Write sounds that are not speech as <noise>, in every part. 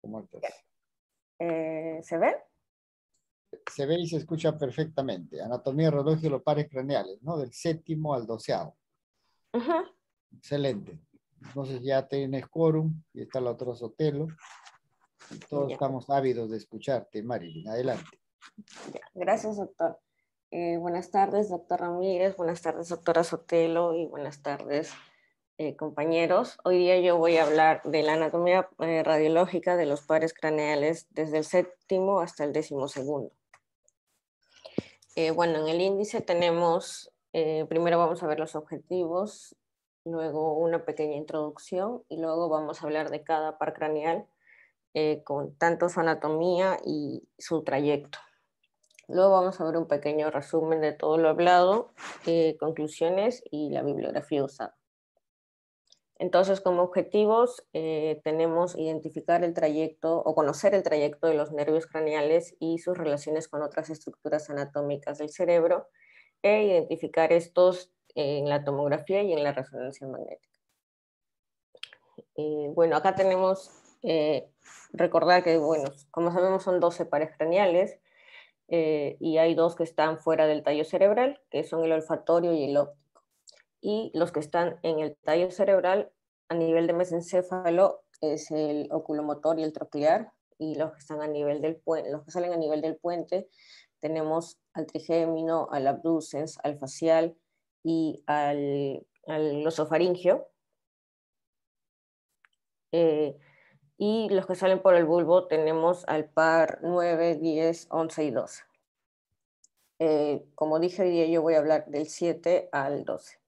¿Cómo estás? Eh, ¿Se ve? Se ve y se escucha perfectamente. Anatomía rodógeno y los pares craneales, ¿no? Del séptimo al doceavo. Excelente. Entonces ya tienes quórum y está la otra Sotelo. Todos estamos ávidos de escucharte, Marilyn. Adelante. Gracias, doctor. Eh, buenas tardes, doctor Ramírez. Buenas tardes, doctora Sotelo. Y buenas tardes, eh, compañeros. Hoy día yo voy a hablar de la anatomía eh, radiológica de los pares craneales desde el séptimo hasta el décimo segundo. Eh, bueno, en el índice tenemos, primero vamos a ver los objetivos, luego una pequeña introducción y luego vamos a hablar de cada par craneal con tanto su anatomía y su trayecto. Luego vamos a ver un pequeño resumen de todo lo hablado, conclusiones y la bibliografía usada. Entonces, como objetivos eh, tenemos identificar el trayecto o conocer el trayecto de los nervios craneales y sus relaciones con otras estructuras anatómicas del cerebro e identificar estos en la tomografía y en la resonancia magnética. Eh, bueno, acá tenemos, eh, recordar que, bueno, como sabemos son 12 pares craneales y hay dos que están fuera del tallo cerebral, que son el olfatorio y el óptico y los que están en el tallo cerebral a nivel de mesencéfalo es el oculomotor y el troclear y los que están a nivel del los que salen a nivel del puente tenemos al trigémino, al abducens, al facial y al, al eh, y los que salen por el bulbo tenemos al par 9, 10, 11 y 12. Eh, como dije, hoy día yo voy a hablar del 7 al 12.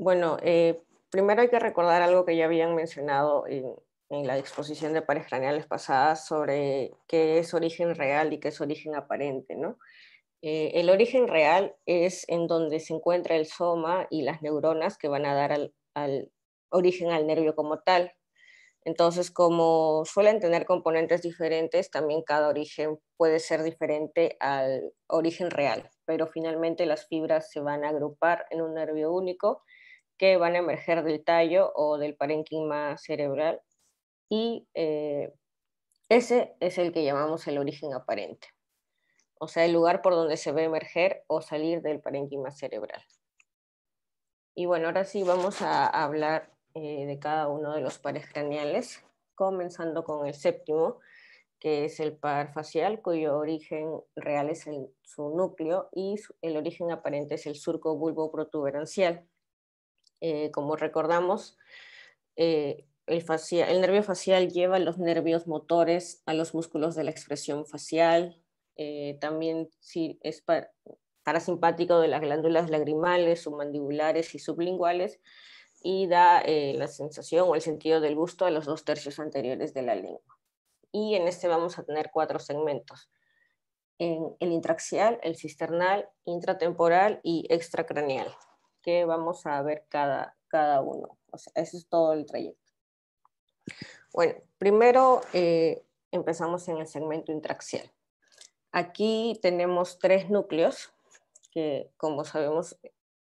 Bueno, eh, primero hay que recordar algo que ya habían mencionado en, la exposición de pares craneales pasadas sobre qué es origen real y qué es origen aparente, ¿no? Eh, el origen real es en donde se encuentra el soma y las neuronas que van a dar al origen al nervio como tal. Entonces, como suelen tener componentes diferentes, también cada origen puede ser diferente al origen real, pero finalmente las fibras se van a agrupar en un nervio único que van a emerger del tallo o del parénquima cerebral y eh, ese es el que llamamos el origen aparente, o sea, el lugar por donde se ve emerger o salir del parénquima cerebral. Y bueno, ahora sí vamos a hablar eh, de cada uno de los pares craneales, comenzando con el séptimo, que es el par facial, cuyo origen real es su núcleo y el origen aparente es el surco bulbo protuberancial. Eh, como recordamos, eh, el, nervio facial lleva los nervios motores a los músculos de la expresión facial, eh, también es parasimpático de las glándulas lagrimales, submandibulares y sublinguales, y da la sensación o el sentido del gusto a los dos tercios anteriores de la lengua. Y en este vamos a tener cuatro segmentos. el intraxial, el cisternal, intratemporal y extracranial que vamos a ver cada, uno. O sea, ese es todo el trayecto. Bueno, primero eh, empezamos en el segmento intraxial. Aquí tenemos tres núcleos que, como sabemos,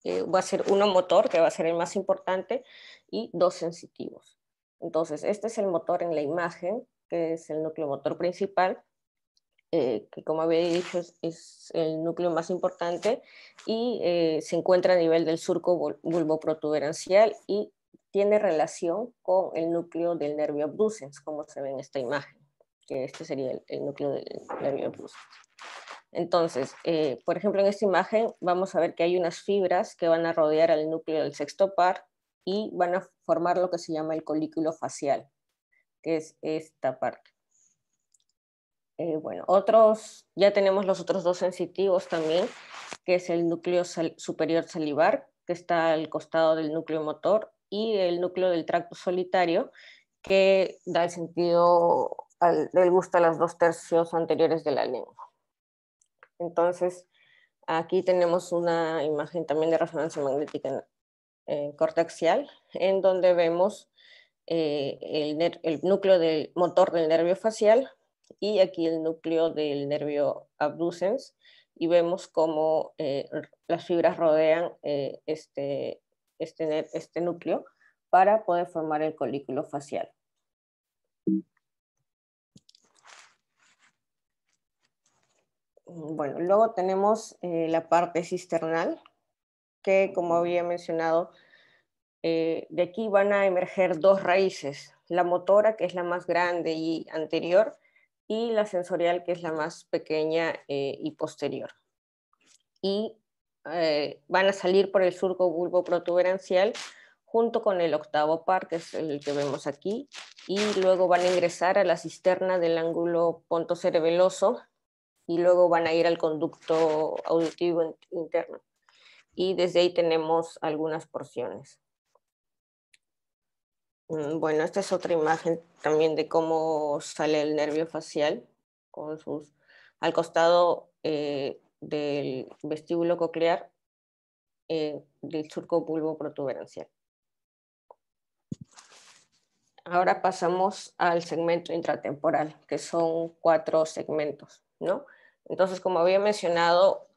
eh, va a ser uno motor, que va a ser el más importante, y dos sensitivos. Entonces, este es el motor en la imagen, que es el núcleo motor principal, eh, que como había dicho es, el núcleo más importante y eh, se encuentra a nivel del surco vulvoprotuberancial y tiene relación con el núcleo del nervio abducens, como se ve en esta imagen, que este sería el, núcleo del nervio abducens. Entonces, eh, por ejemplo, en esta imagen vamos a ver que hay unas fibras que van a rodear al núcleo del sexto par y van a formar lo que se llama el colículo facial, que es esta parte. Eh, bueno, ya tenemos los otros dos sensitivos también, que es el núcleo superior salivar, que está al costado del núcleo motor, y el núcleo del tracto solitario, que da el sentido del gusto a los dos tercios anteriores de la lengua. Entonces, aquí tenemos una imagen también de resonancia magnética en, en cortaxial, en donde vemos eh, el núcleo del motor del nervio facial y aquí el núcleo del nervio abducens y vemos cómo eh, las fibras rodean eh, este, este, este, núcleo para poder formar el colículo facial. Bueno, luego tenemos eh, la parte cisternal, que como había mencionado, de aquí van a emerger dos raíces, la motora, que es la más grande y anterior, y la sensorial, que es la más pequeña eh, y posterior. Y eh, van a salir por el surco bulbo protuberancial junto con el octavo par, que es el que vemos aquí, y luego van a ingresar a la cisterna del ángulo ponto cerebeloso y luego van a ir al conducto auditivo interno. Y desde ahí tenemos algunas porciones. Mm, bueno, esta es otra imagen también de cómo sale el nervio facial con sus al costado eh, del vestíbulo coclear eh, del surco bulbo protuberancial. Ahora pasamos al segmento intratemporal, que son cuatro segmentos, ¿no? Entonces, como había mencionado,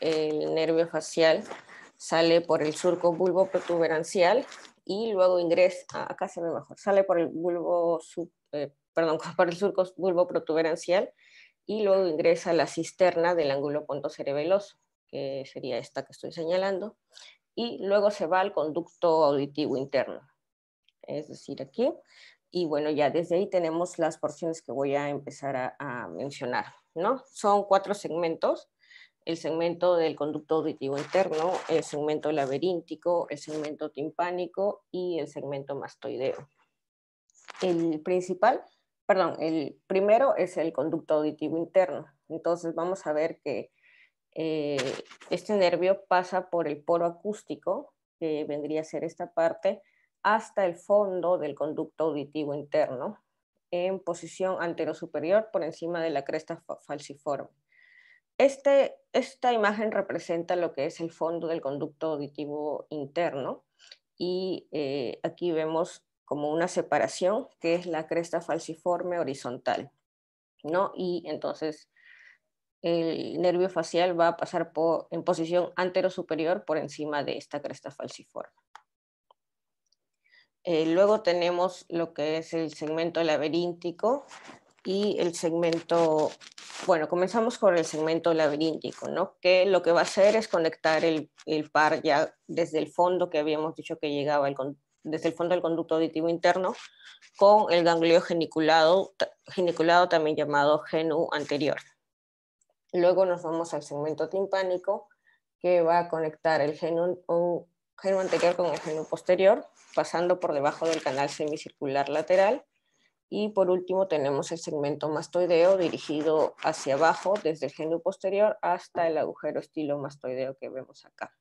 el nervio facial sale por el surco bulbo protuberancial y luego ingresa, acá se ve mejor, sale por el bulbo, sub, eh, perdón, <laughs> por el surco bulbo protuberancial y luego ingresa a la cisterna del ángulo punto cerebeloso, que sería esta que estoy señalando, y luego se va al conducto auditivo interno, es decir, aquí. Y bueno, ya desde ahí tenemos las porciones que voy a empezar a mencionar, ¿no? Son cuatro segmentos el segmento del conducto auditivo interno, el segmento laberíntico, el segmento timpánico y el segmento mastoideo. El principal, perdón, el primero es el conducto auditivo interno. Entonces vamos a ver que eh, este nervio pasa por el poro acústico, que vendría a ser esta parte, hasta el fondo del conducto auditivo interno, en posición anterosuperior por encima de la cresta falciforme. Este, esta imagen representa lo que es el fondo del conducto auditivo interno y eh, aquí vemos como una separación que es la cresta falciforme horizontal, ¿no? Y entonces el nervio facial va a pasar por, en posición antero por encima de esta cresta falciforme. Eh, luego tenemos lo que es el segmento laberíntico y el segmento bueno, comenzamos con el segmento laberíntico, ¿no? que lo que va a hacer es conectar el, par ya desde el fondo que habíamos dicho que llegaba desde el fondo del conducto auditivo interno con el ganglio geniculado, geniculado también llamado genu anterior. Luego nos vamos al segmento timpánico que va a conectar el genu, genu anterior con el genu posterior pasando por debajo del canal semicircular lateral y por último tenemos el segmento mastoideo dirigido hacia abajo desde el genio posterior hasta el agujero estilo mastoideo que vemos acá.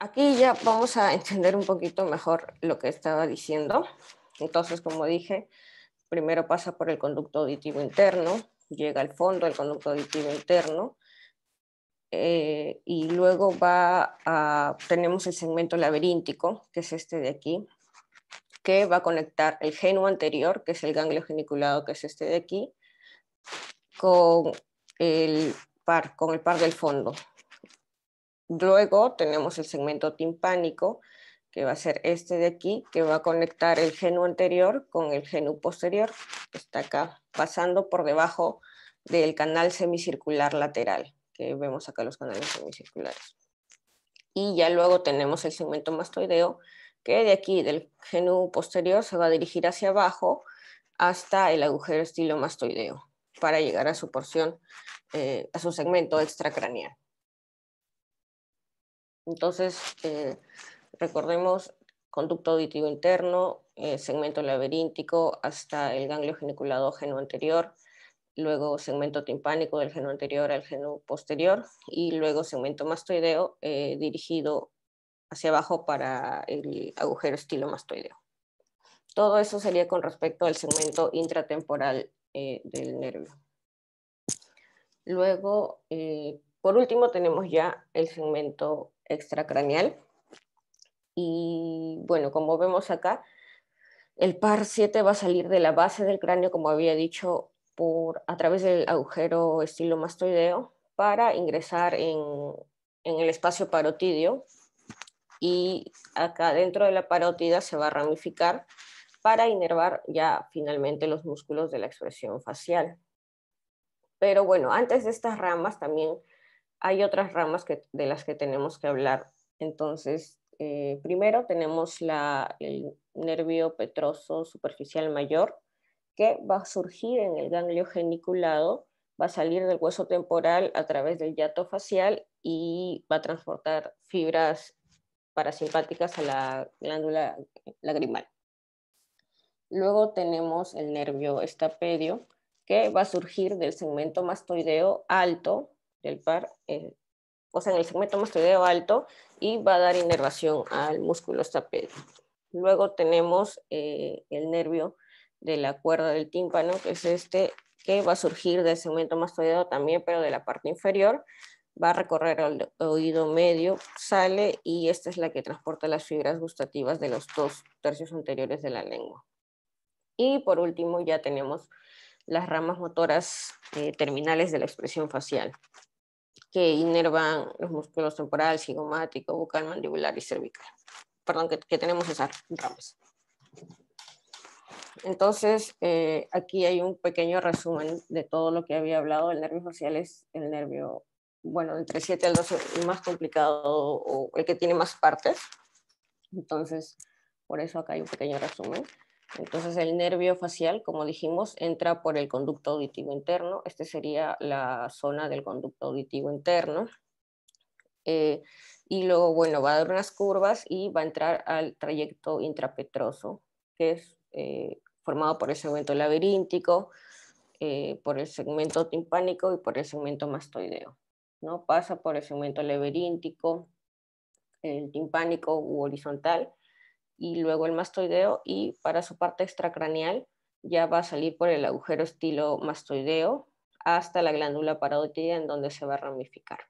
Aquí ya vamos a entender un poquito mejor lo que estaba diciendo. Entonces, como dije, primero pasa por el conducto auditivo interno, llega al fondo el conducto auditivo interno, eh, y luego va tenemos el segmento laberíntico, que es este de aquí, que va a conectar el genu anterior, que es el ganglio geniculado, que es este de aquí, con el par, con el par del fondo. Luego tenemos el segmento timpánico, que va a ser este de aquí, que va a conectar el genu anterior con el genu posterior, que está acá, pasando por debajo del canal semicircular lateral vemos acá los canales semicirculares. Y ya luego tenemos el segmento mastoideo, que de aquí, del genu posterior, se va a dirigir hacia abajo hasta el agujero estilo mastoideo, para llegar a su porción, eh, a su segmento extracraneal. Entonces, eh, recordemos conducto auditivo interno, eh, segmento laberíntico hasta el ganglio geniculado genu anterior, luego segmento timpánico del geno anterior al geno posterior y luego segmento mastoideo eh, dirigido hacia abajo para el agujero estilo mastoideo. Todo eso sería con respecto al segmento intratemporal eh, del nervio. Luego, eh, por último, tenemos ya el segmento extracraneal. Y bueno, como vemos acá, el par 7 va a salir de la base del cráneo, como había dicho, a través del agujero estilo mastoideo para ingresar en, el espacio parotidio y acá dentro de la parótida se va a ramificar para inervar ya finalmente los músculos de la expresión facial. Pero bueno, antes de estas ramas también hay otras ramas que, de las que tenemos que hablar. Entonces, eh, primero tenemos la, el nervio petroso superficial mayor, que va a surgir en el ganglio geniculado, va a salir del hueso temporal a través del yato facial y va a transportar fibras parasimpáticas a la glándula lagrimal. Luego tenemos el nervio estapedio, que va a surgir del segmento mastoideo alto del par, eh, o sea, en el segmento mastoideo alto y va a dar inervación al músculo estapedio. Luego tenemos eh, el nervio de la cuerda del tímpano, que es este, que va a surgir del segmento más mastoideo también, pero de la parte inferior, va a recorrer el oído medio, sale y esta es la que transporta las fibras gustativas de los dos tercios anteriores de la lengua. Y por último ya tenemos las ramas motoras eh, terminales de la expresión facial, que inervan los músculos temporal, cigomático, bucal, mandibular y cervical. Perdón, que, que tenemos esas ramas. Entonces, eh, aquí hay un pequeño resumen de todo lo que había hablado. El nervio facial es el nervio, bueno, entre 7 al 12, el más complicado o el que tiene más partes. Entonces, por eso acá hay un pequeño resumen. Entonces, el nervio facial, como dijimos, entra por el conducto auditivo interno. Este sería la zona del conducto auditivo interno. Eh, y luego, bueno, va a dar unas curvas y va a entrar al trayecto intrapetroso, que es eh, formado por el segmento laberíntico, eh, por el segmento timpánico y por el segmento mastoideo. ¿no? Pasa por el segmento laberíntico, el timpánico u horizontal, y luego el mastoideo, y para su parte extracraneal ya va a salir por el agujero estilo mastoideo hasta la glándula parótida en donde se va a ramificar.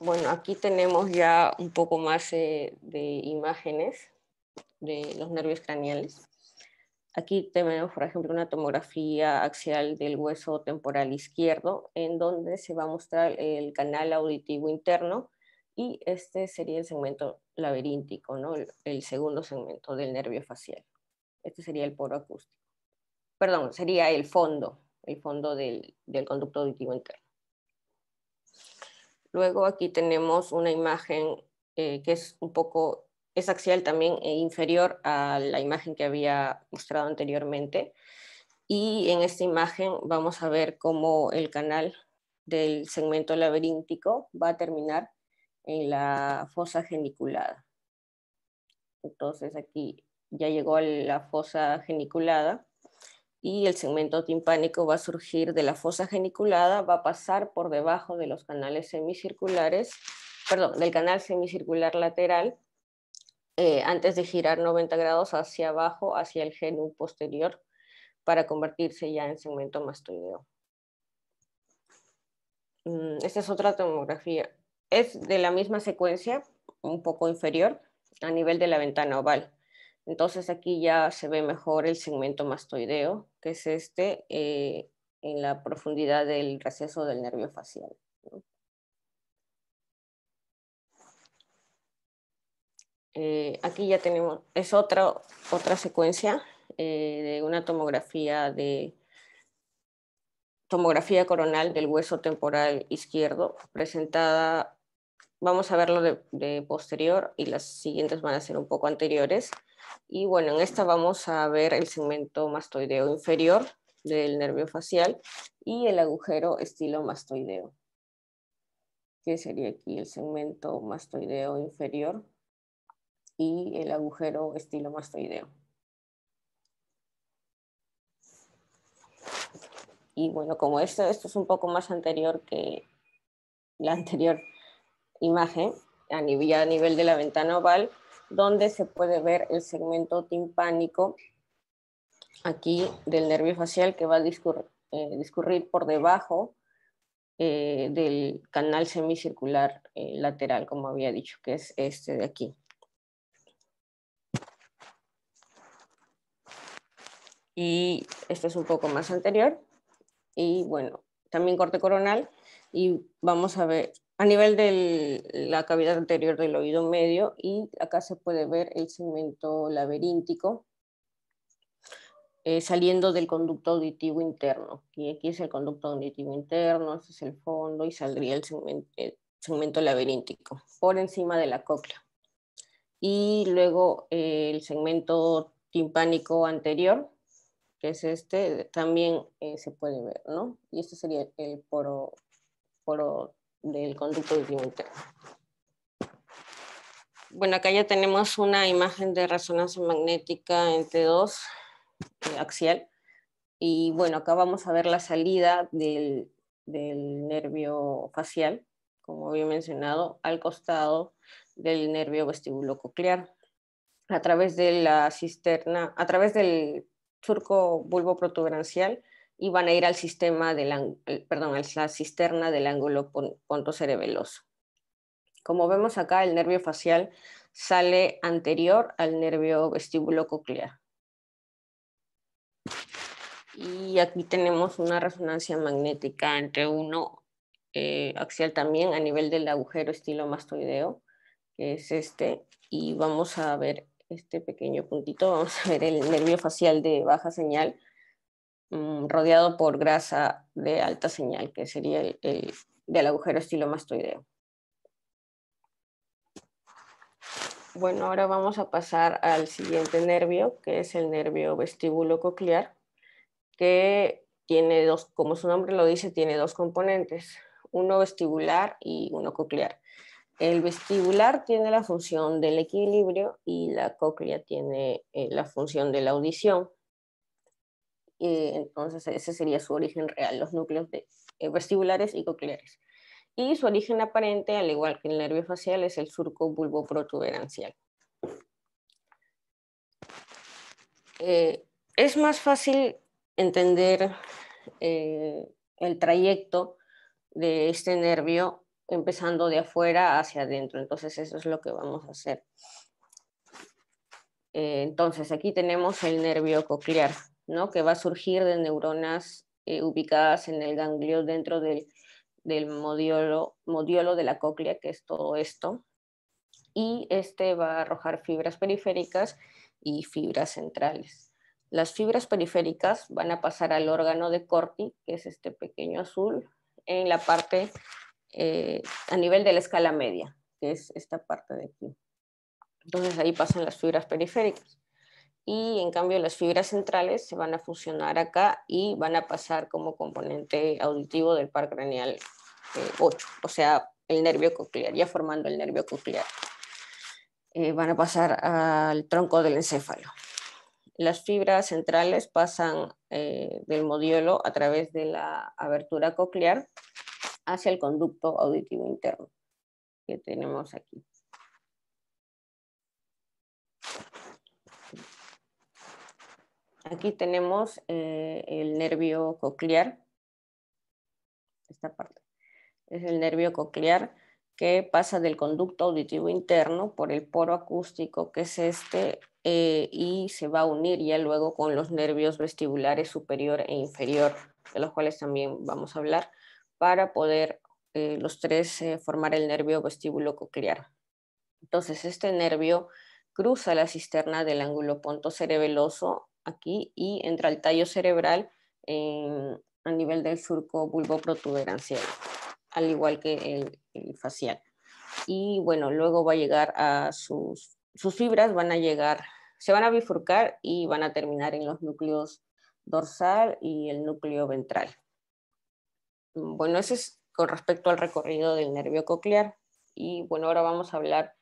Bueno, aquí tenemos ya un poco más eh, de imágenes de los nervios craneales. Aquí tenemos, por ejemplo, una tomografía axial del hueso temporal izquierdo, en donde se va a mostrar el canal auditivo interno y este sería el segmento laberíntico, ¿no? el segundo segmento del nervio facial. Este sería el poro acústico. Perdón, sería el fondo, el fondo del, conducto auditivo interno. Luego aquí tenemos una imagen eh, que es un poco es axial también e inferior a la imagen que había mostrado anteriormente. Y en esta imagen vamos a ver cómo el canal del segmento laberíntico va a terminar en la fosa geniculada. Entonces aquí ya llegó a la fosa geniculada y el segmento timpánico va a surgir de la fosa geniculada, va a pasar por debajo de los canales semicirculares, perdón, del canal semicircular lateral eh, antes de girar 90 grados hacia abajo, hacia el genu posterior, para convertirse ya en segmento mastoideo. Mm, esta es otra tomografía. Es de la misma secuencia, un poco inferior, a nivel de la ventana oval. Entonces aquí ya se ve mejor el segmento mastoideo, que es este, eh, en la profundidad del receso del nervio facial. Eh, aquí ya tenemos, es otra, otra secuencia eh, de una tomografía de tomografía coronal del hueso temporal izquierdo presentada, vamos a verlo de, de posterior y las siguientes van a ser un poco anteriores. Y bueno, en esta vamos a ver el segmento mastoideo inferior del nervio facial y el agujero estilo mastoideo, que sería aquí el segmento mastoideo inferior y el agujero estilo mastoideo. Y bueno, como esto, esto es un poco más anterior que la anterior imagen, a nivel, ya a nivel de la ventana oval, donde se puede ver el segmento timpánico aquí del nervio facial que va a eh, discurrir, por debajo eh, del canal semicircular eh, lateral, como había dicho, que es este de aquí. y este es un poco más anterior. Y bueno, también corte coronal y vamos a ver a nivel de la cavidad anterior del oído medio y acá se puede ver el segmento laberíntico eh, saliendo del conducto auditivo interno. Y aquí es el conducto auditivo interno, este es el fondo y saldría el segmento, segmento laberíntico por encima de la cóclea. Y luego eh, el segmento timpánico anterior que es este, también eh, se puede ver, ¿no? Y este sería el poro, poro del conducto de interno. Bueno, acá ya tenemos una imagen de resonancia magnética entre dos, eh, axial. Y bueno, acá vamos a ver la salida del, del nervio facial, como había mencionado, al costado del nervio vestibulococlear, a través de la cisterna, a través del surco protuberancial y van a ir al sistema del, perdón, a la cisterna del ángulo pontocerebeloso. Como vemos acá, el nervio facial sale anterior al nervio vestíbulo coclear. Y aquí tenemos una resonancia magnética entre uno eh, axial también a nivel del agujero estilo mastoideo, que es este, y vamos a ver este pequeño puntito, vamos a ver el nervio facial de baja señal, mm, rodeado por grasa de alta señal, que sería el, del agujero estilomastoideo. Bueno, ahora vamos a pasar al siguiente nervio, que es el nervio vestíbulo coclear, que tiene dos, como su nombre lo dice, tiene dos componentes, uno vestibular y uno coclear. El vestibular tiene la función del equilibrio y la cóclea tiene eh, la función de la audición. entonces ese sería su origen real, los núcleos eh, vestibulares y cocleares. Y su origen aparente, al igual que el nervio facial, es el surco bulbo eh, es más fácil entender el trayecto de este nervio empezando de afuera hacia adentro. Entonces eso es lo que vamos a hacer. Eh, entonces aquí tenemos el nervio coclear, ¿no? que va a surgir de neuronas eh, ubicadas en el ganglio dentro del, modiolo, de la cóclea, que es todo esto. Y este va a arrojar fibras periféricas y fibras centrales. Las fibras periféricas van a pasar al órgano de Corti, que es este pequeño azul, en la parte eh, a nivel de la escala media, que es esta parte de aquí. Entonces ahí pasan las fibras periféricas. Y en cambio las fibras centrales se van a fusionar acá y van a pasar como componente auditivo del par craneal 8, eh, o sea, el nervio coclear, ya formando el nervio coclear. Eh, van a pasar al tronco del encéfalo. Las fibras centrales pasan del modiolo a través de la abertura coclear hacia el conducto auditivo interno que tenemos aquí. Aquí tenemos eh, el nervio coclear, esta parte, es el nervio coclear que pasa del conducto auditivo interno por el poro acústico, que es este, eh, y se va a unir ya luego con los nervios vestibulares superior e inferior, de los cuales también vamos a hablar, para poder eh, los tres eh, formar el nervio vestíbulo coclear. Entonces, este nervio cruza la cisterna del ángulo ponto cerebeloso aquí y entra al tallo cerebral eh, a nivel del surco bulbo protuberancial, al igual que el, facial. Y bueno, luego va a llegar a sus, sus fibras, van a llegar, se van a bifurcar y van a terminar en los núcleos dorsal y el núcleo ventral. Mm, bueno, eso es con respecto al recorrido del nervio coclear. Y bueno, ahora vamos a hablar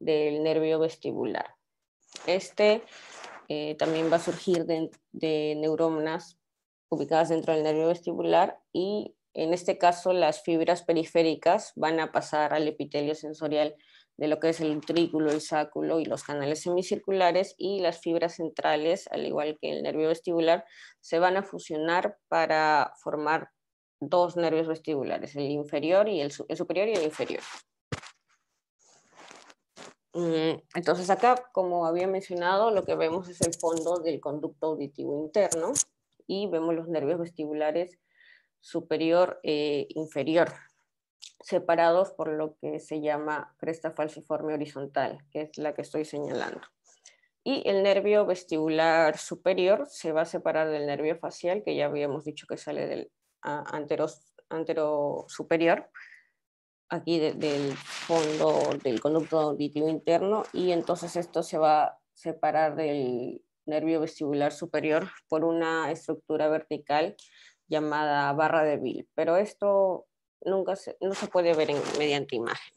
del nervio vestibular. Este eh, también va a surgir de, neuronas ubicadas dentro del nervio vestibular y en este caso las fibras periféricas van a pasar al epitelio sensorial de lo que es el trículo, el sáculo y los canales semicirculares y las fibras centrales, al igual que el nervio vestibular, se van a fusionar para formar dos nervios vestibulares, el inferior y el, superior y el inferior. Mm, entonces acá, como había mencionado, lo que vemos es el fondo del conducto auditivo interno y vemos los nervios vestibulares superior e inferior, separados por lo que se llama cresta falciforme horizontal, que es la que estoy señalando. Y el nervio vestibular superior se va a separar del nervio facial, que ya habíamos dicho que sale del antero, superior, aquí del fondo del conducto auditivo interno, y entonces esto se va a separar del nervio vestibular superior por una estructura vertical llamada barra de Bill, pero esto nunca no se puede ver mediante imagen.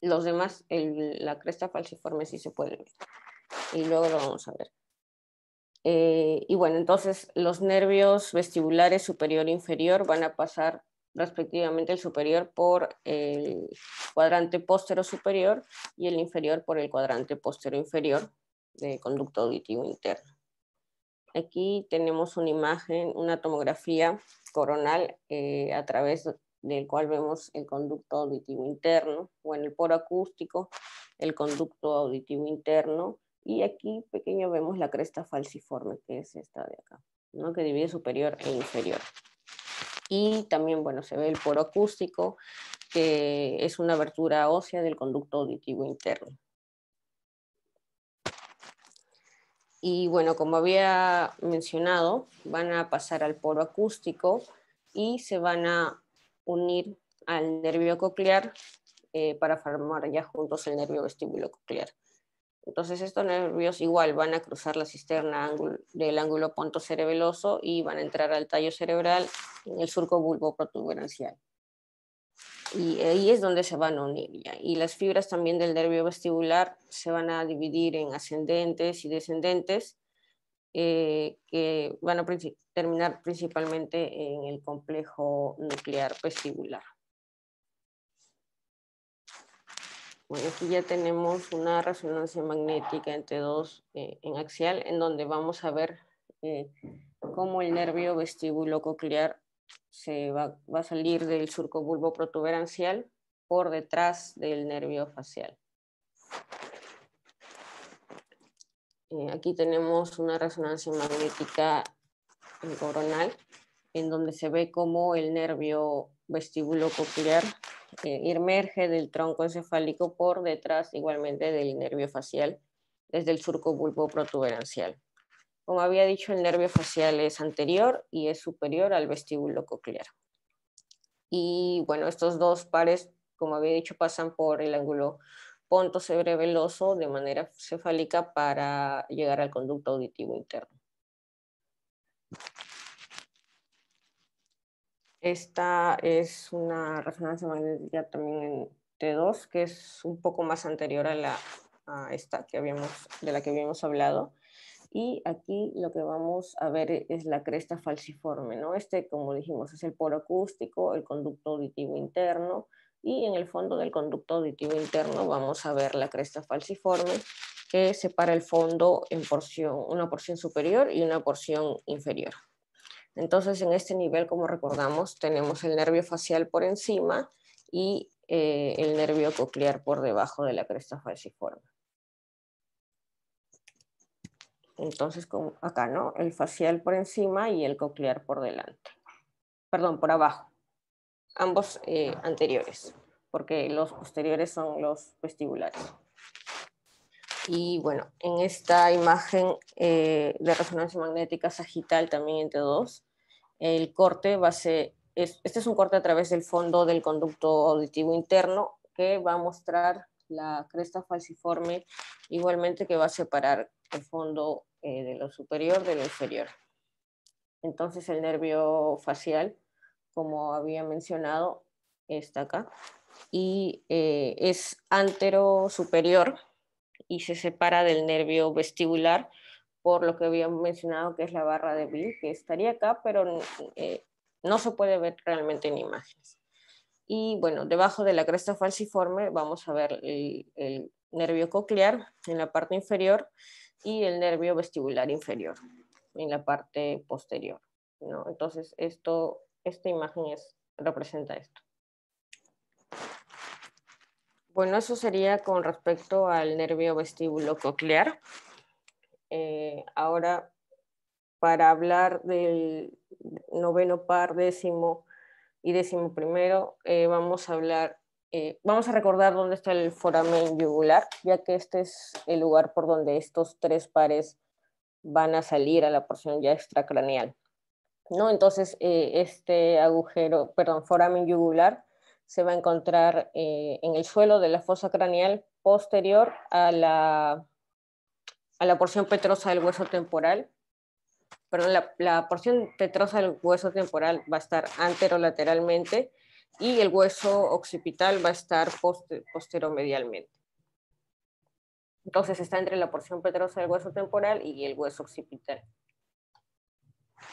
Los demás, la cresta falciforme sí se puede ver. Y luego lo vamos a ver. Eh, y bueno, entonces los nervios vestibulares superior e inferior van a pasar respectivamente el superior por el cuadrante postero superior y el inferior por el cuadrante postero inferior del conducto auditivo interno. Aquí tenemos una imagen, una tomografía coronal eh, a través del cual vemos el conducto auditivo interno, o en el poro acústico, el conducto auditivo interno, y aquí pequeño vemos la cresta falciforme, que es esta de acá, ¿no? que divide superior e inferior. Y también, bueno, se ve el poro acústico, que es una abertura ósea del conducto auditivo interno. Y bueno, como había mencionado, van a pasar al poro acústico y se van a unir al nervio coclear eh, para formar ya juntos el nervio vestíbulo coclear. Entonces estos nervios igual van a cruzar la cisterna del ángulo cerebeloso y van a entrar al tallo cerebral en el surco bulbo protuberancial. Y ahí es donde se van a unir. Y las fibras también del nervio vestibular se van a dividir en ascendentes y descendentes, eh, que van a terminar principalmente en el complejo nuclear vestibular. Bueno, pues, aquí ya tenemos una resonancia magnética entre dos eh, en axial, en donde vamos a ver eh, cómo el nervio vestíbulo coclear se va, a salir del surco bulbo protuberancial por detrás del nervio facial. Eh, aquí tenemos una resonancia magnética coronal, en donde se ve cómo el nervio vestíbulo coclear eh, emerge del tronco encefálico por detrás igualmente del nervio facial desde el surco bulbo protuberancial. Como había dicho, el nervio facial es anterior y es superior al vestíbulo coclear. Y bueno, estos dos pares, como había dicho, pasan por el ángulo ponto de manera cefálica para llegar al conducto auditivo interno. Esta es una resonancia magnética también en T2, que es un poco más anterior a, esta que habíamos, de la que habíamos hablado. Y aquí lo que vamos a ver es la cresta falciforme, ¿no? Este, como dijimos, es el poro acústico, el conducto auditivo interno, y en el fondo del conducto auditivo interno vamos a ver la cresta falciforme que separa el fondo en porción, una porción superior y una porción inferior. Entonces, en este nivel, como recordamos, tenemos el nervio facial por encima y eh, el nervio coclear por debajo de la cresta falciforme. Entonces, acá, ¿no? El facial por encima y el coclear por delante. Perdón, por abajo. Ambos eh, anteriores, porque los posteriores son los vestibulares. Y bueno, en esta imagen eh, de resonancia magnética sagital también entre dos, el corte va a ser, este es un corte a través del fondo del conducto auditivo interno que va a mostrar la cresta falciforme, igualmente que va a separar el fondo eh, de lo superior de lo inferior. Entonces el nervio facial, como había mencionado, está acá y eh, es antero superior y se separa del nervio vestibular por lo que había mencionado que es la barra de Bill, que estaría acá, pero eh, no se puede ver realmente en imágenes. Y bueno, debajo de la cresta falciforme vamos a ver el, nervio coclear en la parte inferior y el nervio vestibular inferior en la parte posterior. ¿no? Entonces, esto, esta imagen es, representa esto. Bueno, eso sería con respecto al nervio vestíbulo coclear. Eh, ahora, para hablar del noveno par, décimo y décimo primero, eh, vamos a hablar, eh, vamos a recordar dónde está el foramen yugular, ya que este es el lugar por donde estos tres pares van a salir a la porción ya extracraneal. ¿no? Entonces, este agujero, perdón, foramen yugular se va a encontrar en el suelo de la fosa craneal posterior a la a la porción petrosa del hueso temporal. Perdón, la, porción petrosa del hueso temporal va a estar anterolateralmente y el hueso occipital va a estar posteromedialmente. Entonces está entre la porción petrosa del hueso temporal y el hueso occipital.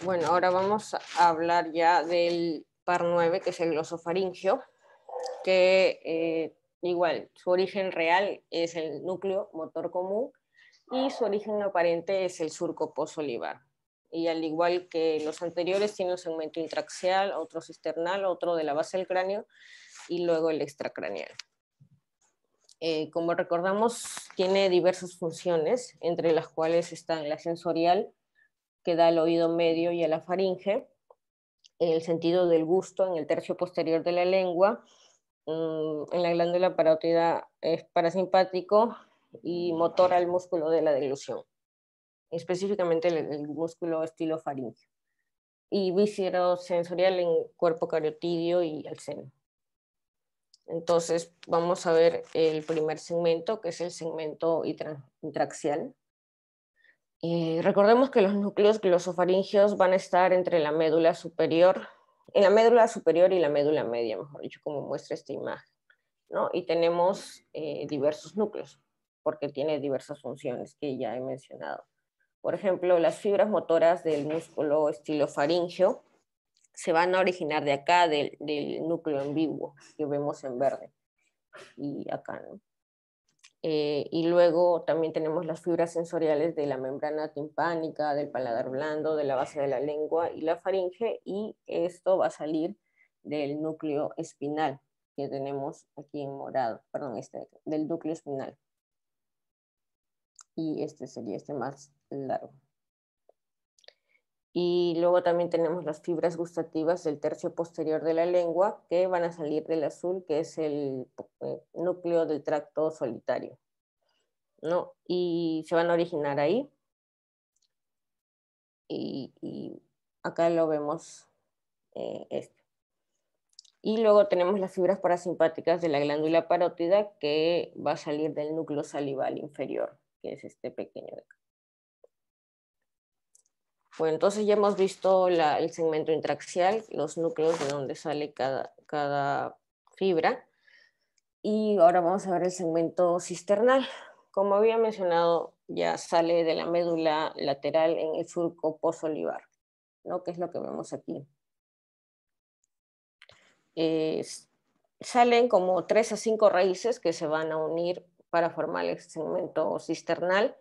Bueno, ahora vamos a hablar ya del par 9, que es el glosofaringio, que eh, igual, su origen real es el núcleo motor común y su origen aparente es el surco posolivar. Y al igual que los anteriores, tiene un segmento intraxial, otro cisternal, otro de la base del cráneo y luego el extracraneal. Eh, como recordamos, tiene diversas funciones, entre las cuales están la sensorial, que da al oído medio y a la faringe, el sentido del gusto en el tercio posterior de la lengua, mm, en la glándula parótida es parasimpático, y motor al músculo de la dilución específicamente el, músculo estilo y visceral sensorial en cuerpo cariotidio y al seno. Entonces, vamos a ver el primer segmento, que es el segmento intraxial. Eh, recordemos que los núcleos glosofaringios van a estar entre la médula superior, en la médula superior y la médula media, mejor dicho, como muestra esta imagen. ¿no? Y tenemos eh, diversos núcleos porque tiene diversas funciones que ya he mencionado. Por ejemplo, las fibras motoras del músculo estilofaringeo se van a originar de acá, del, núcleo ambiguo que vemos en verde y acá. Eh, y luego también tenemos las fibras sensoriales de la membrana timpánica, del paladar blando, de la base de la lengua y la faringe, y esto va a salir del núcleo espinal que tenemos aquí en morado, perdón, este, del núcleo espinal y este sería este más largo. Y luego también tenemos las fibras gustativas del tercio posterior de la lengua que van a salir del azul, que es el eh, núcleo del tracto solitario. Y se van a originar ahí. Y, acá lo vemos eh, esto. Y luego tenemos las fibras parasimpáticas de la glándula parótida que va a salir del núcleo salival inferior que es este pequeño de acá. Bueno, entonces ya hemos visto el segmento intraxial, los núcleos de donde sale cada, fibra. Y ahora vamos a ver el segmento cisternal. Como había mencionado, ya sale de la médula lateral en el surco posolivar, ¿no? que es lo que vemos aquí. salen como tres a cinco raíces que se van a unir para formar el segmento cisternal,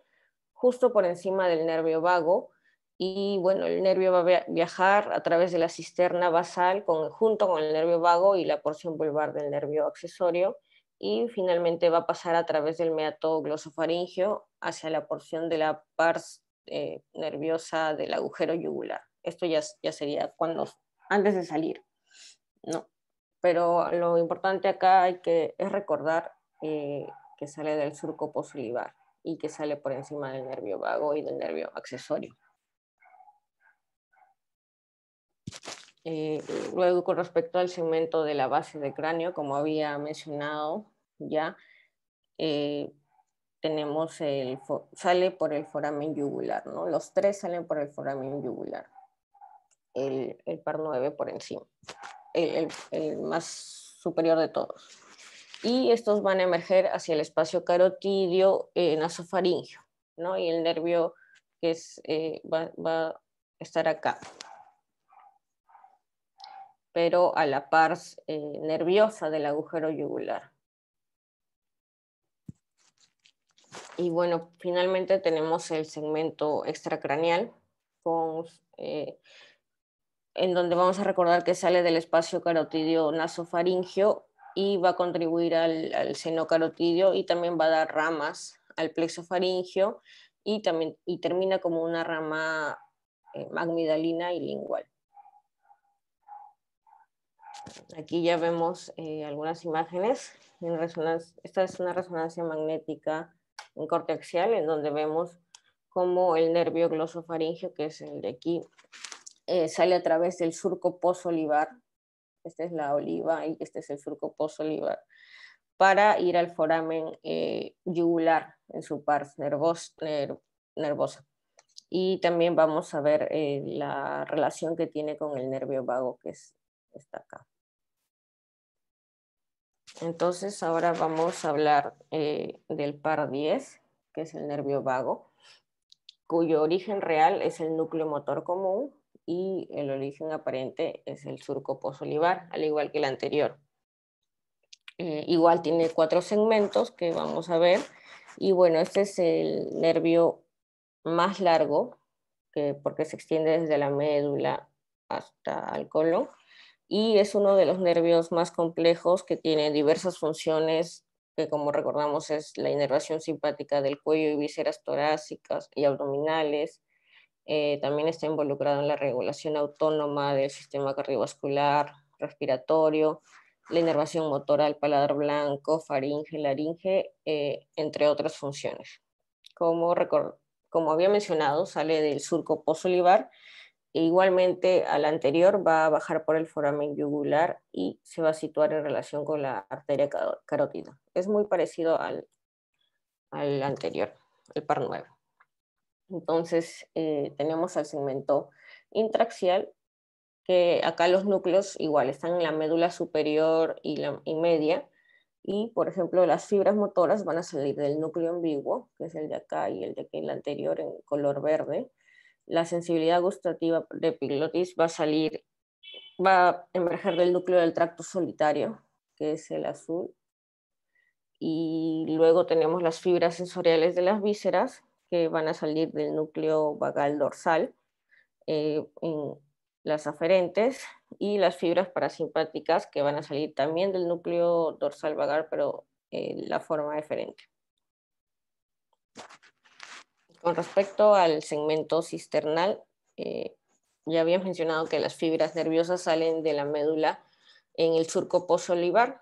justo por encima del nervio vago. Y bueno, el nervio va a viajar a través de la cisterna basal junto con el nervio vago y la porción vulvar del nervio accesorio. Y finalmente va a pasar a través del meato glosofaringio hacia la porción de la pars eh, nerviosa del agujero yugular. Esto ya, ya sería cuando, antes de salir. ¿no? Pero lo importante acá hay que, es recordar eh, que sale del surco posolivar y que sale por encima del nervio vago y del nervio accesorio. Eh, luego, con respecto al segmento de la base del cráneo, como había mencionado ya, eh, tenemos el sale por el foramen yugular, ¿no? Los tres salen por el foramen yugular. El, el par 9 por encima, el, el más superior de todos y estos van a emerger hacia el espacio carotidio nasofaringio, ¿no? Y el nervio que eh, va, a estar acá. Pero a la par eh, nerviosa del agujero yugular. Y bueno, finalmente tenemos el segmento extracraneal eh, en donde vamos a recordar que sale del espacio carotidio nasofaringio y va a contribuir al, seno carotidio y también va a dar ramas al plexo faringio y, también, y termina como una rama eh, magmidalina y lingual. Aquí ya vemos eh, algunas imágenes. En esta es una resonancia magnética en corte axial, en donde vemos cómo el nervio glosofaringio, que es el de aquí, eh, sale a través del surco posolivar esta es la oliva y este es el surco olivar, para ir al foramen eh, yugular en su par nervosa. Y también vamos a ver eh, la relación que tiene con el nervio vago, que es, está acá. Entonces ahora vamos a hablar eh, del par 10, que es el nervio vago, cuyo origen real es el núcleo motor común, y el origen aparente es el surco posolivar, al igual que el anterior. Eh, igual tiene cuatro segmentos que vamos a ver. Y bueno, este es el nervio más largo, porque se extiende desde la médula hasta el colon. Y es uno de los nervios más complejos que tiene diversas funciones, que como recordamos es la inervación simpática del cuello y vísceras torácicas y abdominales, eh, también está involucrado en la regulación autónoma del sistema cardiovascular, respiratorio, la inervación motora al paladar blanco, faringe, laringe, eh, entre otras funciones. Como, había mencionado, sale del surco posolivar e igualmente al anterior va a bajar por el foramen yugular y se va a situar en relación con la arteria carótida. Es muy parecido al, anterior, el par nuevo entonces eh, tenemos al segmento intraxial, que acá los núcleos igual están en la médula superior y, media, y por ejemplo las fibras motoras van a salir del núcleo ambiguo, que es el de acá y el de aquí, el anterior en color verde. La sensibilidad gustativa de pilotis va a salir, va a emerger del núcleo del tracto solitario, que es el azul. Y luego tenemos las fibras sensoriales de las vísceras, que van a salir del núcleo vagal dorsal eh, en las aferentes y las fibras parasimpáticas que van a salir también del núcleo dorsal vagal, pero en la forma aferente. Con respecto al segmento cisternal, eh, ya había mencionado que las fibras nerviosas salen de la médula en el surco posolivar,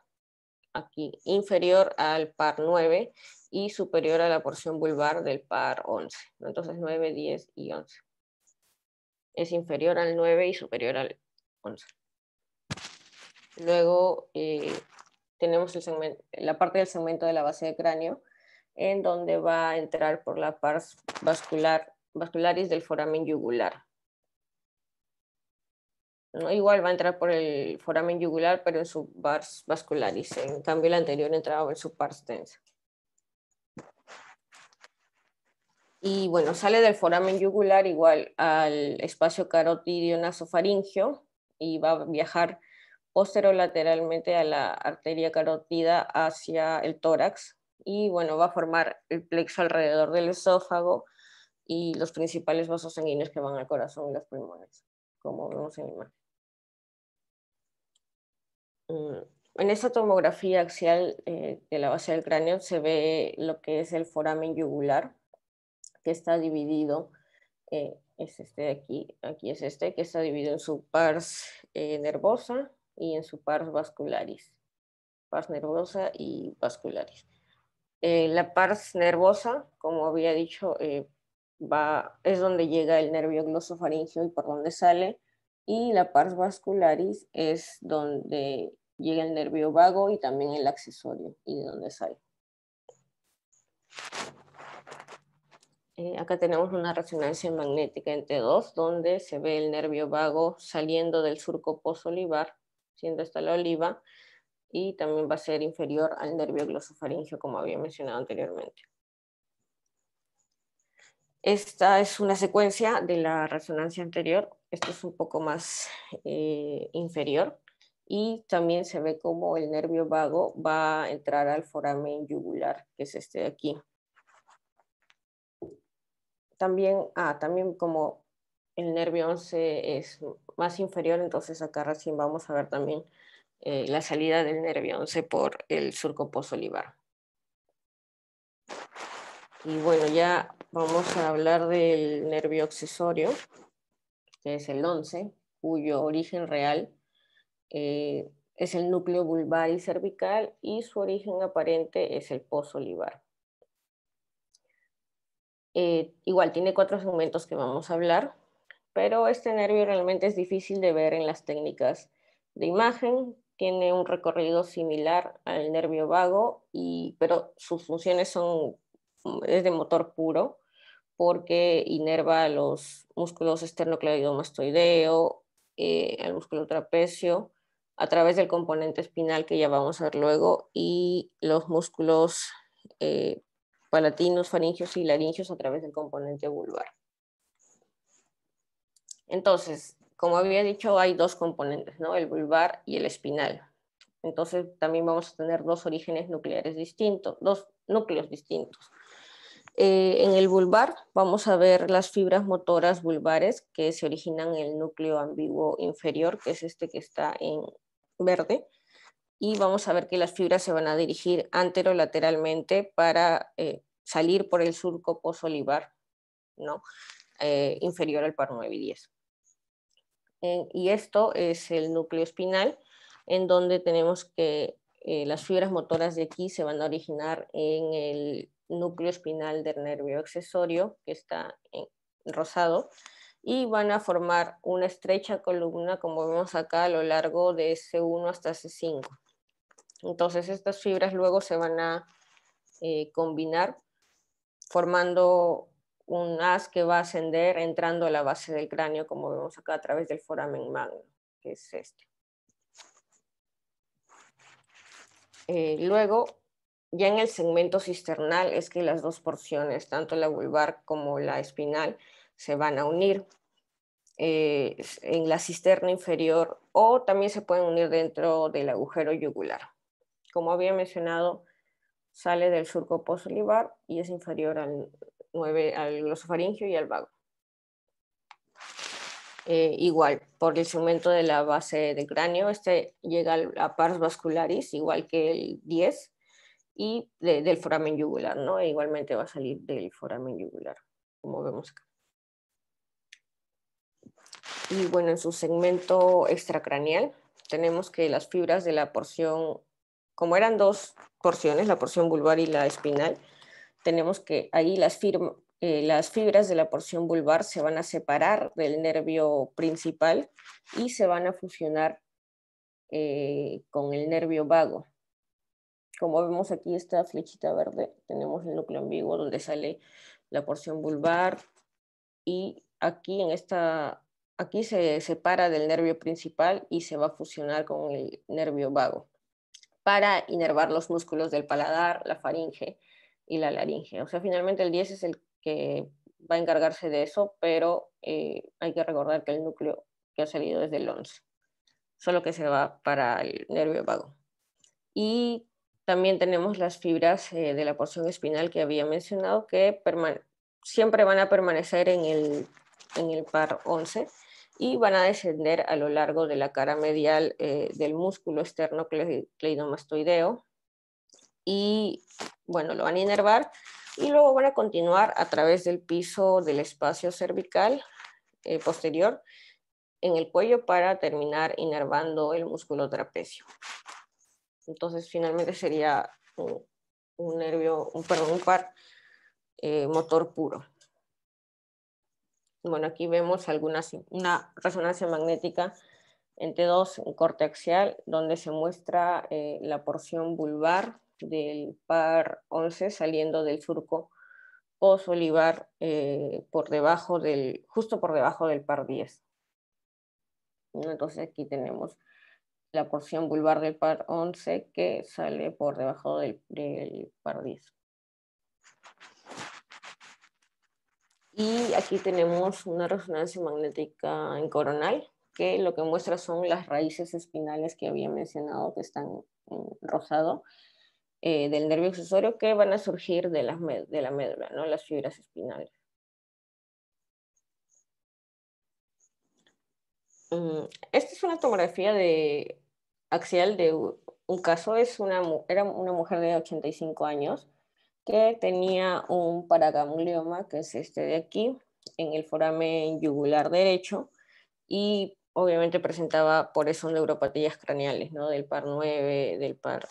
aquí inferior al par 9, y superior a la porción vulvar del par 11. Entonces 9, 10 y 11. Es inferior al 9 y superior al 11. Luego eh, tenemos el segmento, la parte del segmento de la base de cráneo, en donde va a entrar por la pars vascular, vascularis del foramen yugular. ¿No? Igual va a entrar por el foramen yugular, pero en su pars vascularis. En cambio, la anterior entraba en su pars tensa. y bueno, sale del foramen yugular igual al espacio carotidio nasofaringeo y va a viajar posterolateralmente a la arteria carotida hacia el tórax y bueno, va a formar el plexo alrededor del esófago y los principales vasos sanguíneos que van al corazón y los pulmones, como vemos en la imagen. Mm, en esta tomografía axial eh, de la base del cráneo se ve lo que es el foramen yugular, que está dividido, eh, es este de aquí, aquí es este, que está dividido en su pars eh, nervosa y en su pars vascularis. Pars nervosa y vascularis. Eh, la pars nervosa, como había dicho, va, es donde llega el nervio glosofaringeo y por donde sale. Y la pars vascularis es donde llega el nervio vago y también el accesorio y de donde sale. Eh, acá tenemos una resonancia magnética entre dos, donde se ve el nervio vago saliendo del surco posolivar, siendo esta la oliva, y también va a ser inferior al nervio glosofaringeo, como había mencionado anteriormente. Esta es una secuencia de la resonancia anterior, esto es un poco más eh, inferior, y también se ve como el nervio vago va a entrar al foramen yugular, que es este de aquí. Ah, también, como el nervio 11 es más inferior, entonces acá recién vamos a ver también eh, la salida del nervio 11 por el surco olivar. Y bueno, ya vamos a hablar del nervio accesorio, que es el 11, cuyo origen real eh, es el núcleo vulvar y cervical y su origen aparente es el pozo olivar. Eh, igual tiene cuatro segmentos que vamos a hablar, pero este nervio realmente es difícil de ver en las técnicas de imagen. Tiene un recorrido similar al nervio vago, y, pero sus funciones son es de motor puro porque inerva los músculos esternocleidomastoideo, eh, al músculo trapecio, a través del componente espinal que ya vamos a ver luego, y los músculos eh, palatinos, faringios y laringios a través del componente vulvar. Entonces, como había dicho, hay dos componentes, ¿no? el vulvar y el espinal. Entonces, también vamos a tener dos orígenes nucleares distintos, dos núcleos distintos. Eh, en el vulvar vamos a ver las fibras motoras vulvares que se originan en el núcleo ambiguo inferior, que es este que está en verde, y vamos a ver que las fibras se van a dirigir anterolateralmente para eh, salir por el surco posolivar ¿no? Eh, inferior al par 9 y 10. Eh, y esto es el núcleo espinal, en donde tenemos que las fibras motoras de aquí se van a originar en el núcleo espinal del nervio accesorio, que está en rosado, y van a formar una estrecha columna, como vemos acá, a lo largo de S1 hasta S5. Entonces estas fibras luego se van a eh, combinar formando un haz que va a ascender entrando a la base del cráneo, como vemos acá a través del foramen magno, que es este. Eh, luego, ya en el segmento cisternal es que las dos porciones, tanto la vulvar como la espinal, se van a unir eh, en la cisterna inferior o también se pueden unir dentro del agujero yugular como había mencionado, sale del surco postolivar y es inferior al, 9, al glosofaringio y al vago. Eh, igual, por el segmento de la base del cráneo, este llega a pars vascularis, igual que el 10, y del foramen yugular, ¿no? E igualmente va a salir del foramen yugular, como vemos acá. Y bueno, en su segmento extracraneal tenemos que las fibras de la porción como eran dos porciones, la porción vulvar y la espinal, tenemos que ahí eh, las, fibras de la porción vulvar se van a separar del nervio principal y se van a fusionar eh, con el nervio vago. Como vemos aquí esta flechita verde, tenemos el núcleo ambiguo donde sale la porción vulvar y aquí en aquí se separa del nervio principal y se va a fusionar con el nervio vago para inervar los músculos del paladar, la faringe y la laringe. O sea, finalmente el 10 es el que va a encargarse de eso, pero eh, hay que recordar que el núcleo que ha salido es del 11, solo que se va para el nervio vago. Y también tenemos las fibras eh, de la porción espinal que había mencionado que siempre van a permanecer en el, en el par 11 y van a descender a lo largo de la cara medial eh, del músculo externo cleidomastoideo y bueno, lo van a inervar y luego van a continuar a través del piso del espacio cervical eh, posterior en el cuello para terminar inervando el músculo trapecio. Entonces finalmente sería un, nervio, un, perdón, un par eh, motor puro. Bueno, aquí vemos alguna una resonancia magnética entre dos en corte axial, donde se muestra eh, la porción vulvar del par 11 saliendo del surco posolivar eh, por debajo del, justo por debajo del par 10. Entonces aquí tenemos la porción vulvar del par 11 que sale por debajo del, del par 10. Y aquí tenemos una resonancia magnética en coronal, que lo que muestra son las raíces espinales que había mencionado, que están en rosado, eh, del nervio accesorio, que van a surgir de, la médula, ¿no? las fibras espinales. Mm, esta es una tomografía de axial de un caso, es una, era una mujer de 85 años, que tenía un paraganglioma, que es este de aquí, en el foramen yugular derecho, y obviamente presentaba por eso neuropatías craneales, ¿no? Del par 9, del par,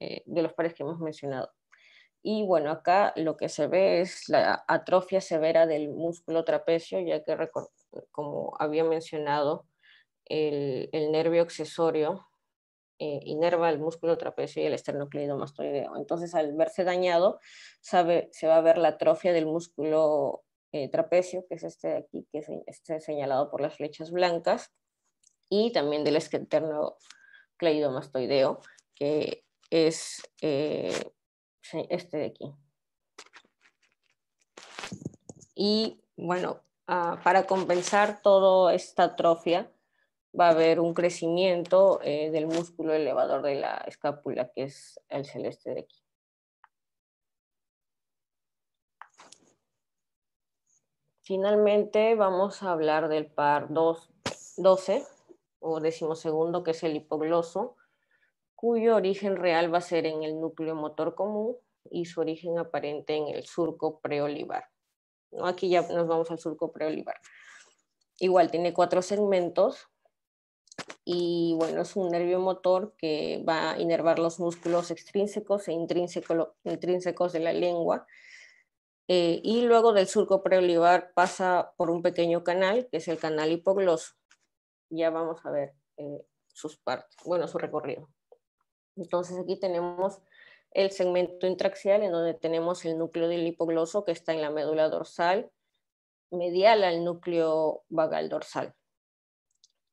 eh, de los pares que hemos mencionado. Y bueno, acá lo que se ve es la atrofia severa del músculo trapecio, ya que como había mencionado, el nervio accesorio eh, inerva el músculo trapecio y el esternocleidomastoideo. Entonces, al verse dañado, se va a ver la atrofia del músculo eh, trapecio, que es este de aquí, que está señalado por las flechas blancas, y también del esternocleidomastoideo, que es eh, este de aquí. Y bueno, ah, para compensar toda esta atrofia, va a haber un crecimiento eh, del músculo elevador de la escápula, que es el celeste de aquí. Finalmente vamos a hablar del par 2, 12 o decimosegundo, que es el hipogloso, cuyo origen real va a ser en el núcleo motor común y su origen aparente en el surco preolivar. ¿No? Aquí ya nos vamos al surco preolivar. Igual tiene cuatro segmentos y bueno, es un nervio motor que va a inervar los músculos extrínsecos e intrínsecos de la lengua. Eh, y luego del surco preolivar pasa por un pequeño canal, que es el canal hipogloso. Ya vamos a ver eh, sus partes, bueno, su recorrido. Entonces aquí tenemos el segmento intraxial en donde tenemos el núcleo del hipogloso que está en la médula dorsal, medial al núcleo vagal dorsal.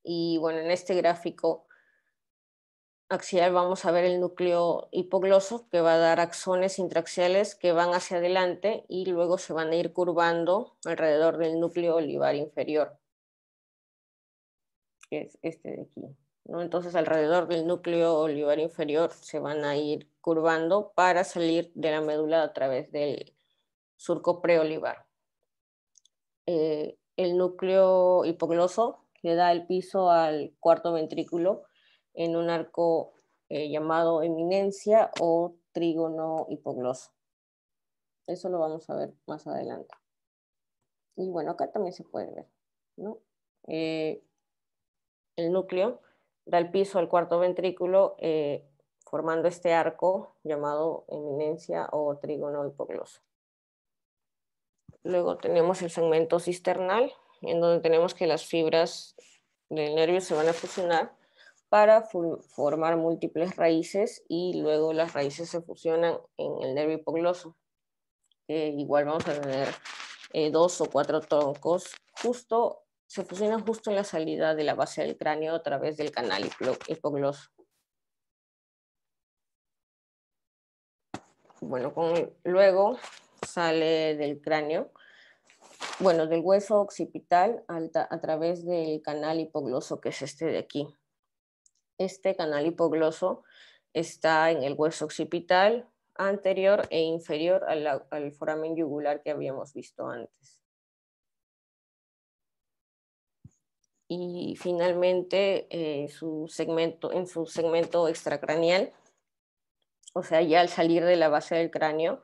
Y bueno, en este gráfico axial vamos a ver el núcleo hipogloso que va a dar axones intraxiales que van hacia adelante y luego se van a ir curvando alrededor del núcleo olivar inferior, que es este de aquí. Entonces alrededor del núcleo olivar inferior se van a ir curvando para salir de la médula a través del surco preolivar. Eh, el núcleo hipogloso que da el piso al cuarto ventrículo en un arco eh, llamado eminencia o trígono hipogloso. Eso lo vamos a ver más adelante. Y bueno, acá también se puede ver, eh, el núcleo da el piso al cuarto ventrículo eh, formando este arco llamado eminencia o trígono hipogloso. Luego tenemos el segmento cisternal, en donde tenemos que las fibras del nervio se van a fusionar para formar múltiples raíces y luego las raíces se fusionan en el nervio hipogloso. Eh, igual vamos a tener eh, dos o cuatro troncos justo, se fusionan justo en la salida de la base del cráneo a través del canal hipogloso. Bueno, luego sale del cráneo bueno, del hueso occipital a través del canal hipogloso, que es este de aquí. Este canal hipogloso está en el hueso occipital anterior e inferior al, foramen yugular que habíamos visto antes. Y finalmente, eh, su segmento, en su segmento extracraneal, o sea, ya al salir de la base del cráneo,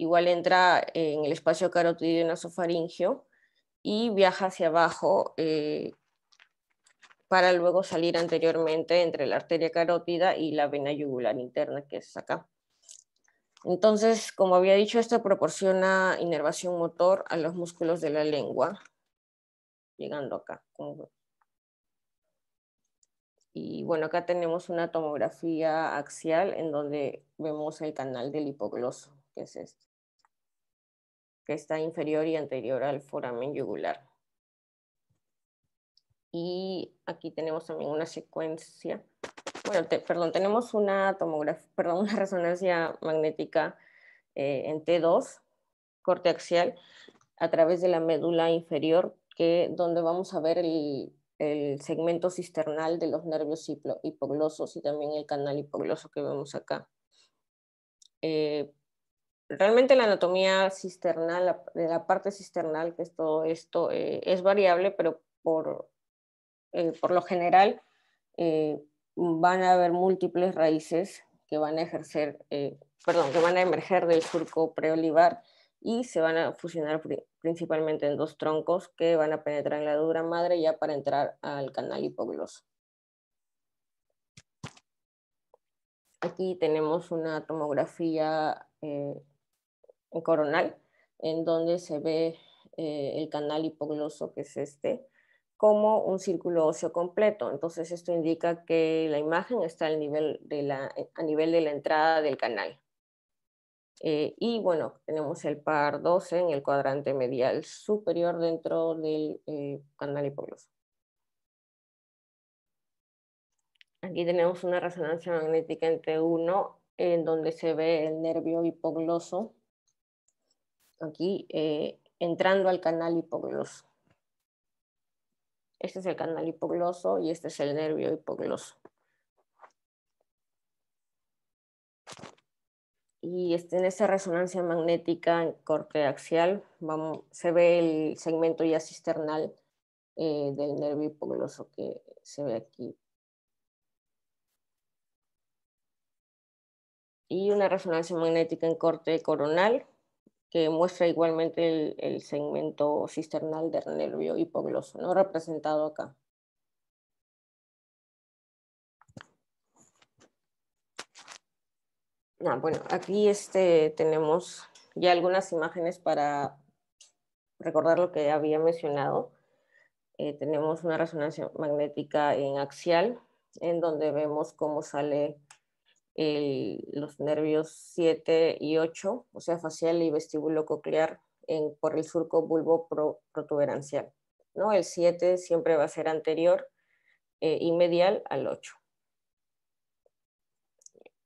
igual entra en el espacio carotidio nasofaringio y viaja hacia abajo eh, para luego salir anteriormente entre la arteria carótida y la vena yugular interna, que es acá. Entonces, como había dicho, esto proporciona inervación motor a los músculos de la lengua, llegando acá. Y bueno, acá tenemos una tomografía axial en donde vemos el canal del hipogloso, que es este que está inferior y anterior al foramen yugular. Y aquí tenemos también una secuencia, bueno, perdón, tenemos una tomografía, perdón, <laughs> una resonancia magnética eh, en T2, corte axial, a través de la médula inferior, que donde vamos a ver el, segmento cisternal de los nervios hipoglosos y también el canal hipogloso que vemos acá. Eh, realmente la anatomía cisternal, de la parte cisternal, que es todo esto, eh, es variable, pero por, eh, por lo general eh, van a haber múltiples raíces que van a ejercer, perdón, que van a emerger del surco preolivar y se van a fusionar principalmente en dos troncos que van a penetrar en la dura madre ya para entrar al canal hipogloso. Aquí tenemos una tomografía coronal, en donde se ve eh, el canal hipogloso, que es este, como un círculo óseo completo. Entonces esto indica que la imagen está nivel de la, eh, a nivel de la entrada del canal. Eh, y bueno, tenemos el par 12 en el cuadrante medial superior dentro del canal hipogloso. Aquí tenemos una resonancia magnética entre T1 en donde se ve el nervio hipogloso aquí eh, entrando al canal hipogloso. Este es el canal hipogloso y este es el nervio hipogloso. Y este, en esta resonancia magnética en corte axial se ve el segmento ya cisternal eh, del nervio hipogloso que se ve aquí. Y una resonancia magnética en corte coronal que muestra igualmente el, segmento cisternal del nervio hipogloso, ¿no? representado acá. Ah, bueno, aquí este, tenemos ya algunas imágenes para recordar lo que había mencionado. Eh, tenemos una resonancia magnética en axial, en donde vemos cómo sale el, los nervios 7 y 8, o sea, facial y vestíbulo coclear en, por el surco bulbo ¿no? El 7 siempre va a ser anterior eh, y medial al 8.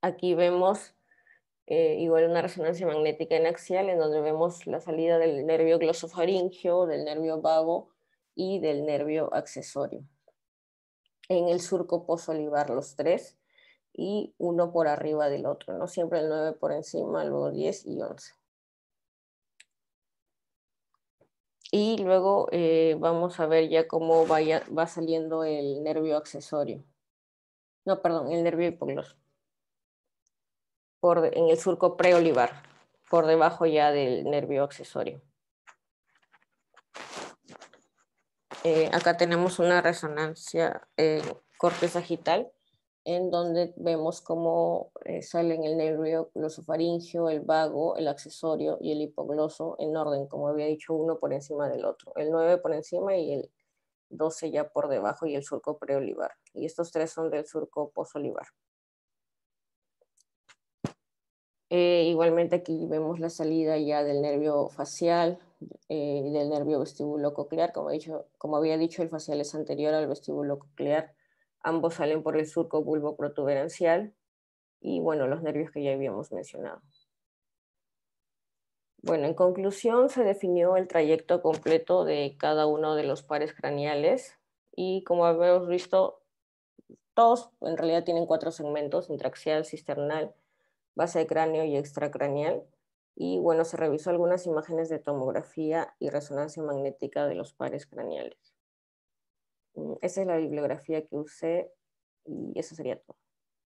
Aquí vemos eh, igual una resonancia magnética en axial en donde vemos la salida del nervio glosofaríngeo, del nervio vago y del nervio accesorio. En el surco posolivar los tres, y uno por arriba del otro, no siempre el 9 por encima, luego 10 y 11. Y luego eh, vamos a ver ya cómo va saliendo el nervio accesorio. No, perdón, el nervio hipogloso. Por, en el surco preolivar, por debajo ya del nervio accesorio. Eh, acá tenemos una resonancia eh, corte sagital en donde vemos cómo eh, salen el nervio glosofaringio, el vago, el accesorio y el hipogloso en orden, como había dicho, uno por encima del otro, el 9 por encima y el 12 ya por debajo y el surco preolivar. Y estos tres son del surco posolivar. Eh, igualmente aquí vemos la salida ya del nervio facial, y eh, del nervio vestíbulo coclear. Como, dicho, como había dicho, el facial es anterior al vestíbulo coclear Ambos salen por el surco bulbo protuberancial y bueno, los nervios que ya habíamos mencionado. Bueno, en conclusión se definió el trayecto completo de cada uno de los pares craneales y como habíamos visto, todos en realidad tienen cuatro segmentos, intraxial, cisternal, base de cráneo y extracraneal. Y bueno, se revisó algunas imágenes de tomografía y resonancia magnética de los pares craneales. Mm, esa es la bibliografía que usé y eso sería todo.